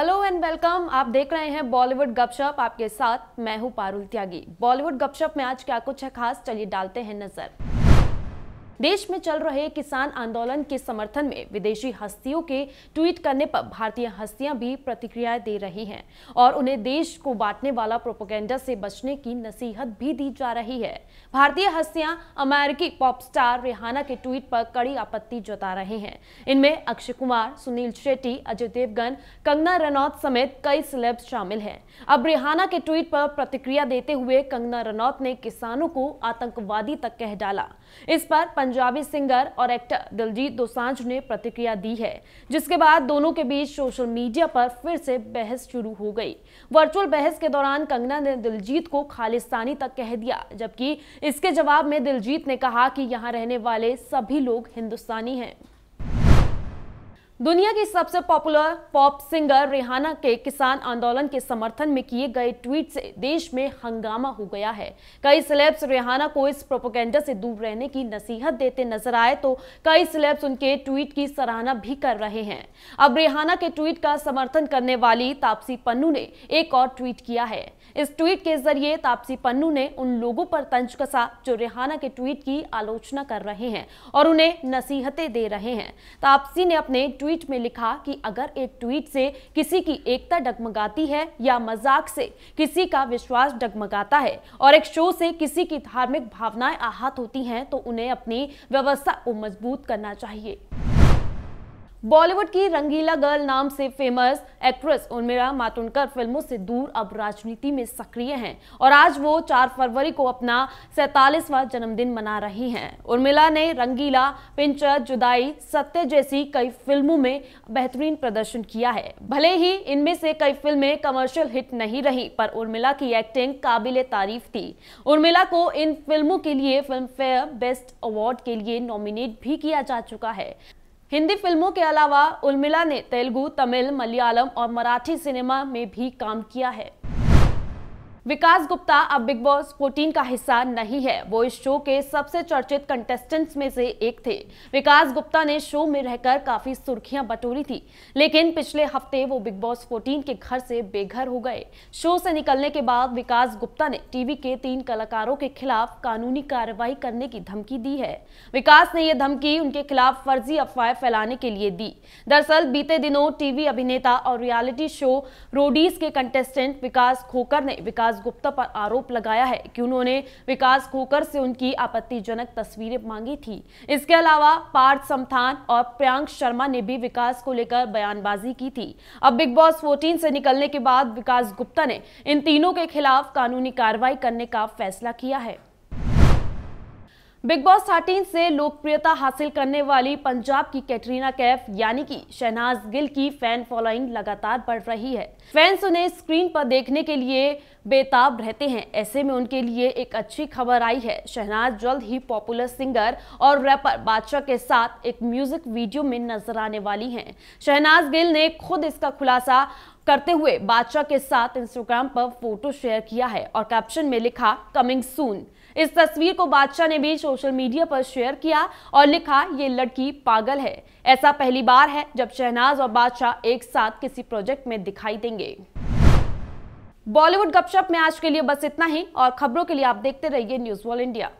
hello and welcome आप देख रहे हैं बॉलीवुड गपशप आपके साथ मैं हूं पारुल त्यागी बॉलीवुड गपशप में आज क्या कुछ है खास चलिए डालते हैं नजर देश में चल रहे किसान आंदोलन के समर्थन में विदेशी हस्तियों के ट्वीट करने पर भारतीय हस्तियां भी प्रतिक्रिया दे रही हैं और उन्हें देश को बांटने वाला प्रोपोगेंडा से बचने की नसीहत भी दी जा रही है भारतीय हस्तियां अमेरिकी पॉप स्टार रेहाना के ट्वीट पर कड़ी आपत्ति जता रहे हैं इनमें अक्षय कुमार सुनील शेट्टी अजय देवगन कंगना रनौत समेत कई सिलेब्स शामिल हैं अब रेहाना के ट्वीट पर प्रतिक्रिया देते हुए कंगना रनौत ने किसानों को आतंकवादी तक कह डाला इस पर पंजाबी सिंगर और एक्टर दिलजीत दोसांझ ने प्रतिक्रिया दी है जिसके बाद दोनों के बीच सोशल मीडिया पर फिर से बहस शुरू हो गई वर्चुअल बहस के दौरान कंगना ने दिलजीत को खालिस्तानी तक कह दिया जबकि इसके जवाब में दिलजीत ने कहा कि यहाँ रहने वाले सभी लोग हिंदुस्तानी हैं दुनिया की सबसे पॉपुलर पॉप सिंगर रिहाना के किसान आंदोलन के समर्थन में किए गए ट्वीट से देश में हंगामा हो गया है कई सिलेब्स रिहाना को इस प्रोपोगेंडा से दूर रहने की नसीहत देते नजर आए तो कई सिलेब्स उनके ट्वीट की सराहना भी कर रहे हैं अब रिहाना के ट्वीट का समर्थन करने वाली तापसी पन्नू ने एक और ट्वीट किया है इस ट्वीट के जरिए तापसी पन्नू ने उन लोगों पर तंज कसा जो रिहाना के ट्वीट की आलोचना कर रहे हैं और उन्हें नसीहतें दे रहे हैं तापसी ने अपने ट्वीट ट्वीट में लिखा कि अगर एक ट्वीट से किसी की एकता डगमगाती है या मजाक से किसी का विश्वास डगमगाता है और एक शो से किसी की धार्मिक भावनाएं आहत होती हैं तो उन्हें अपनी व्यवस्था को मजबूत करना चाहिए बॉलीवुड की रंगीला गर्ल नाम से फेमस एक्ट्रेस उर्मिला मातुंडकर फिल्मों से दूर अब राजनीति में सक्रिय हैं और आज वो 4 फरवरी को अपना सैतालीसवां जन्मदिन मना रही हैं उर्मिला ने रंगीला पिंचर जुदाई सत्य जैसी कई फिल्मों में बेहतरीन प्रदर्शन किया है भले ही इनमें से कई फिल्में कमर्शियल हिट नहीं रही पर उर्मिला की एक्टिंग काबिल तारीफ थी उर्मिला को इन फिल्मों के लिए फिल्म फेयर बेस्ट अवार्ड के लिए नॉमिनेट भी किया जा चुका है हिंदी फिल्मों के अलावा उर्मिला ने तेलुगु तमिल मलयालम और मराठी सिनेमा में भी काम किया है विकास गुप्ता अब बिग बॉस 14 का हिस्सा नहीं है वो इस शो के सबसे चर्चित कंटेस्टेंट्स में से एक थे विकास गुप्ता ने शो में रहकर काफी सुर्खियां बटोरी थी लेकिन पिछले हफ्ते वो बिग बॉस 14 के घर से बेघर हो गए शो से निकलने के बाद विकास गुप्ता ने टीवी के तीन कलाकारों के खिलाफ कानूनी कार्रवाई करने की धमकी दी है विकास ने यह धमकी उनके खिलाफ फर्जी अफवाह फैलाने के लिए दी दरअसल बीते दिनों टीवी अभिनेता और रियालिटी शो रोडीज के कंटेस्टेंट विकास खोकर ने विकास विकास गुप्ता पर आरोप लगाया है कि उन्होंने विकास खोकर से उनकी आपत्तिजनक तस्वीरें मांगी थी इसके अलावा पार्थ समथान और प्रियांक शर्मा ने भी विकास को लेकर बयानबाजी की थी अब बिग बॉस फोर्टीन से निकलने के बाद विकास गुप्ता ने इन तीनों के खिलाफ कानूनी कार्रवाई करने का फैसला किया है बिग बॉस थर्टीन से लोकप्रियता हासिल करने वाली पंजाब की कैटरीना कैफ यानी कि शहनाज गिल की फैन फॉलोइंग लगातार बढ़ रही है फैंस उन्हें स्क्रीन पर देखने के लिए बेताब रहते हैं ऐसे में उनके लिए एक अच्छी खबर आई है शहनाज जल्द ही पॉपुलर सिंगर और रैपर बादशाह के साथ एक म्यूजिक वीडियो में नजर आने वाली है शहनाज गिल ने खुद इसका खुलासा करते हुए बादशाह के साथ इंस्टाग्राम पर फोटो शेयर किया है और कैप्शन में लिखा कमिंग सून इस तस्वीर को बादशाह ने भी सोशल मीडिया पर शेयर किया और लिखा ये लड़की पागल है ऐसा पहली बार है जब शहनाज और बादशाह एक साथ किसी प्रोजेक्ट में दिखाई देंगे बॉलीवुड गपशप में आज के लिए बस इतना ही और खबरों के लिए आप देखते रहिए न्यूज वॉल इंडिया